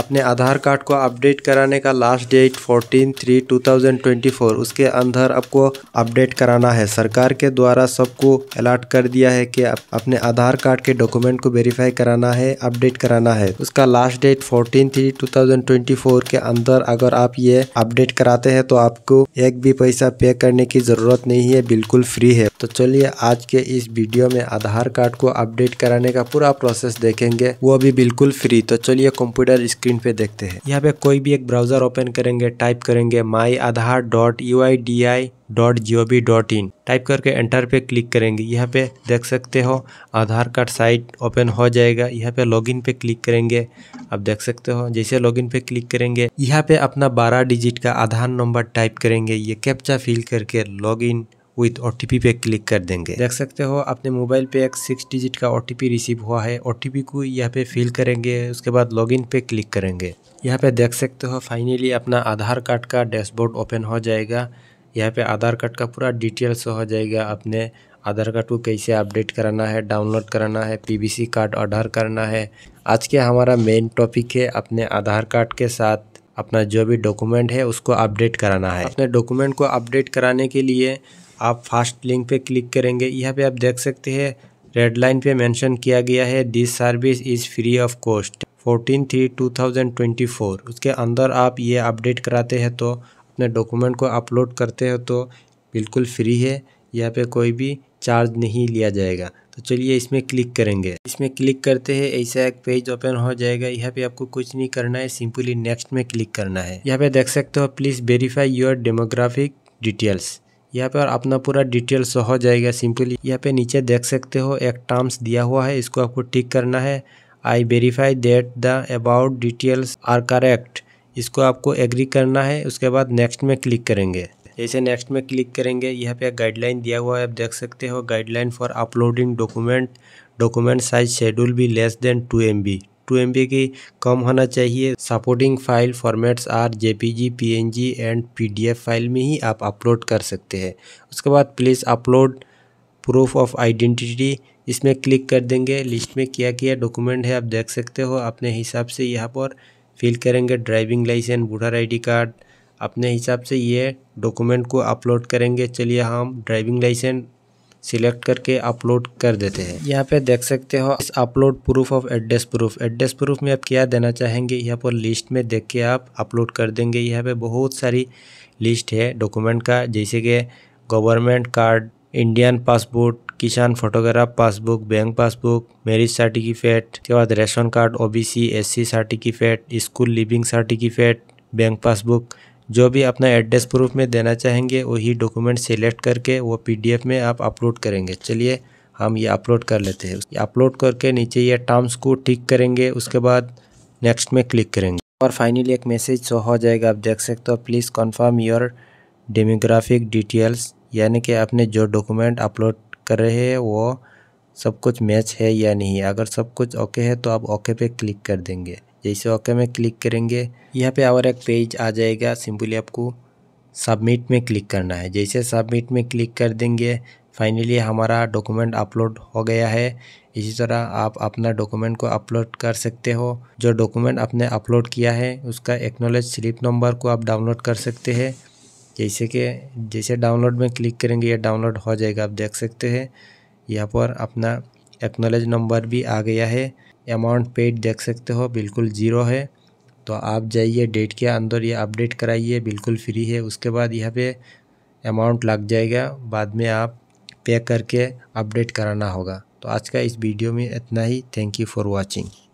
अपने आधार कार्ड को अपडेट कराने का लास्ट डेट 14 थ्री 2024 उसके अंदर आपको अपडेट कराना है सरकार के द्वारा सबको अलर्ट कर दिया है कि अपने आधार कार्ड के डॉक्यूमेंट को वेरीफाई कराना है अपडेट कराना है उसका लास्ट डेट 14 थ्री 2024 के अंदर अगर आप ये अपडेट कराते हैं तो आपको एक भी पैसा पे करने की ज़रूरत नहीं है बिल्कुल फ्री है तो चलिए आज के इस वीडियो में आधार कार्ड को अपडेट कराने का पूरा प्रोसेस देखेंगे वो भी बिल्कुल फ्री तो चलिए कंप्यूटर स्क्रीन स्क्रीन पे देखते हैं यहाँ पे कोई भी एक ब्राउजर ओपन करेंगे टाइप करेंगे my Aadhaar dot U I D I dot G O V dot in type करके एंटर पे क्लिक करेंगे यहाँ पे देख सकते हो आधार कार्ड साइट ओपन हो जाएगा यहाँ पे लॉगिन पे क्लिक करेंगे आप देख सकते हो जैसे लॉगिन पे क्लिक करेंगे यहाँ पे अपना बारह डिजिट का आधार नंबर टाइप करेंगे ये कैप्चा फिल करके लॉगिन विथ ओ पे क्लिक कर देंगे देख सकते हो अपने मोबाइल पे एक सिक्स डिजिट का ओ रिसीव हुआ है ओ को यहाँ पे फिल करेंगे उसके बाद लॉगिन पे क्लिक करेंगे यहाँ पे देख सकते हो फाइनली अपना आधार कार्ड का डैशबोर्ड ओपन हो जाएगा यहाँ पे आधार कार्ड का पूरा डिटेल्स हो जाएगा अपने आधार कार्ड को कैसे अपडेट कराना है डाउनलोड कराना है सी कार्ड ऑर्डर करना है आज के हमारा मेन टॉपिक है अपने आधार कार्ड के साथ अपना जो भी डॉक्यूमेंट है उसको अपडेट कराना है अपने डॉक्यूमेंट को अपडेट कराने के लिए आप फास्ट लिंक पे क्लिक करेंगे यहाँ पे आप देख सकते हैं रेड लाइन पे मेंशन किया गया है this service is free of cost fourteen three two thousand twenty four उसके अंदर आप ये अपडेट कराते हैं तो अपने डॉक्यूमेंट को अपलोड करते हैं तो बिल्कुल फ्री है यहाँ पे कोई भी चार्ज नहीं लिया जाएगा तो चलिए इसमें क्लिक करेंगे इसमें क्लिक करते हैं ऐसा एक पेज ओपन हो जाएगा यहाँ पे आपको कुछ नहीं करना है सिंपली नेक्स्ट में क्लिक करना है यहाँ पे देख सकते हो please verify your demographic details यहाँ पर अपना पूरा डिटेल शो हो जाएगा सिंपली यहाँ पे नीचे देख सकते हो एक टर्म्स दिया हुआ है इसको आपको टिक करना है I verify that the about details are correct इसको आपको एग्री करना है उसके बाद नेक्स्ट में क्लिक करेंगे जैसे नेक्स्ट में क्लिक करेंगे यहाँ पे गाइडलाइन दिया हुआ है आप देख सकते हो guideline for uploading document document size schedule भी less than two MB two M एम के कम होना चाहिए supporting file formats are N G and F file में ही आप अपलोड कर सकते हैं उसके बाद please upload proof of identity इसमें क्लिक कर देंगे लिस्ट में क्या क्या डॉक्यूमेंट है आप देख सकते हो अपने हिसाब से यहाँ पर फिल करेंगे driving licence voter ID card अपने हिसाब से ये डॉक्यूमेंट को अपलोड करेंगे चलिए हम ड्राइविंग लाइसेंस सिलेक्ट करके अपलोड कर देते हैं यहाँ पे देख सकते हो इस upload proof of address proof address proof में आप क्या देना चाहेंगे यहाँ पर लिस्ट में देख के आप अपलोड कर देंगे यहाँ पे बहुत सारी लिस्ट है डॉक्यूमेंट का जैसे कि गवर्नमेंट कार्ड इंडियन पासपोर्ट किसान photograph passbook bank passbook marriage certificate के बाद ration card OBC SC certificate school leaving certificate bank passbook जो भी अपना एड्रेस प्रूफ में देना चाहेंगे वही डॉक्यूमेंट सेलेक्ट करके वो पीडीएफ में आप अपलोड करेंगे चलिए हम ये अपलोड कर लेते हैं अपलोड करके नीचे ये टर्म्स को ठीक करेंगे उसके बाद नेक्स्ट में क्लिक करेंगे और फाइनली एक मैसेज शो हो जाएगा आप देख सकते हो please confirm your demographic details यानी कि आपने जो डॉक्यूमेंट अपलोड कर रहे हैं वो सब कुछ मैच है या नहीं अगर सब कुछ ओके है तो आप ओके पे क्लिक कर देंगे जैसे ओके में क्लिक करेंगे यहाँ पे और एक पेज आ जाएगा सिंपली आपको सबमिट में क्लिक करना है जैसे सबमिट में क्लिक कर देंगे फाइनली हमारा डॉक्यूमेंट अपलोड हो गया है इसी तरह आप अपना डॉक्यूमेंट को अपलोड कर सकते हो जो डॉक्यूमेंट आपने अपलोड किया है उसका एक्नोलेज स्लिप नंबर को आप डाउनलोड कर सकते हैं जैसे कि जैसे डाउनलोड में क्लिक करेंगे ये डाउनलोड हो जाएगा आप देख सकते हैं यहाँ पर अपना एक्नोलेज नंबर भी आ गया है अमाउंट पेड देख सकते हो बिल्कुल ज़ीरो है तो आप जाइए डेट के अंदर ये अपडेट कराइए बिल्कुल फ्री है उसके बाद यहाँ पे अमाउंट लग जाएगा बाद में आप पे करके अपडेट कराना होगा तो आज का इस वीडियो में इतना ही थैंक यू फॉर वॉचिंग